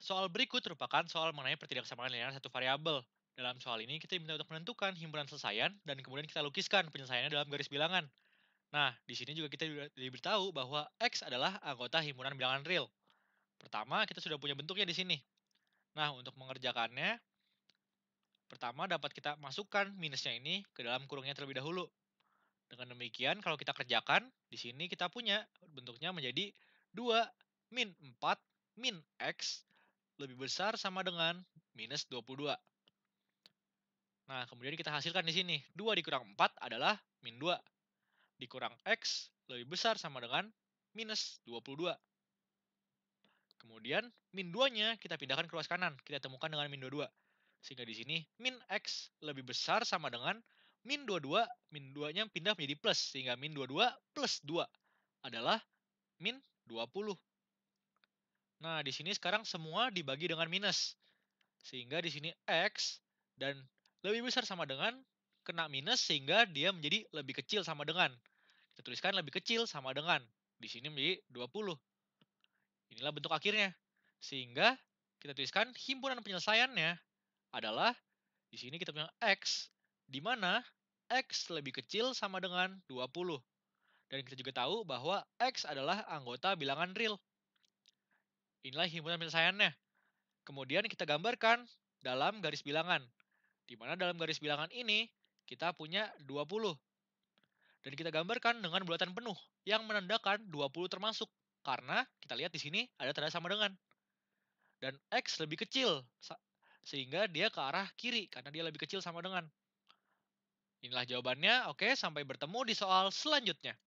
Soal berikut merupakan soal mengenai pertidaksamaan linear satu variabel. Dalam soal ini, kita diminta untuk menentukan himpunan selesaian dan kemudian kita lukiskan penyelesaiannya dalam garis bilangan. Nah, di sini juga kita diberitahu bahwa X adalah anggota himpunan bilangan real. Pertama, kita sudah punya bentuknya di sini. Nah, untuk mengerjakannya, pertama dapat kita masukkan minusnya ini ke dalam kurungnya terlebih dahulu. Dengan demikian, kalau kita kerjakan, di sini kita punya bentuknya menjadi 2 min 4 min X lebih besar sama dengan minus 22. Nah, kemudian kita hasilkan di sini. 2 dikurang 4 adalah min 2. Dikurang X lebih besar sama dengan minus 22. Kemudian, min 2-nya kita pindahkan ke ruas kanan. Kita temukan dengan min 22. Sehingga di sini, min X lebih besar sama dengan min 22. Min 2-nya pindah menjadi plus. Sehingga min 22 plus 2 adalah min 20. Nah, di sini sekarang semua dibagi dengan minus. Sehingga di sini X dan lebih besar sama dengan kena minus sehingga dia menjadi lebih kecil sama dengan. Kita tuliskan lebih kecil sama dengan. Di sini menjadi 20. Inilah bentuk akhirnya. Sehingga kita tuliskan himpunan penyelesaiannya adalah di sini kita punya X, di mana X lebih kecil sama dengan 20. Dan kita juga tahu bahwa X adalah anggota bilangan real. Inilah himpunan penyelesaiannya. Kemudian kita gambarkan dalam garis bilangan. Di mana dalam garis bilangan ini kita punya 20. Dan kita gambarkan dengan bulatan penuh yang menandakan 20 termasuk. Karena kita lihat di sini ada tanda sama dengan. Dan X lebih kecil sehingga dia ke arah kiri karena dia lebih kecil sama dengan. Inilah jawabannya. Oke, sampai bertemu di soal selanjutnya.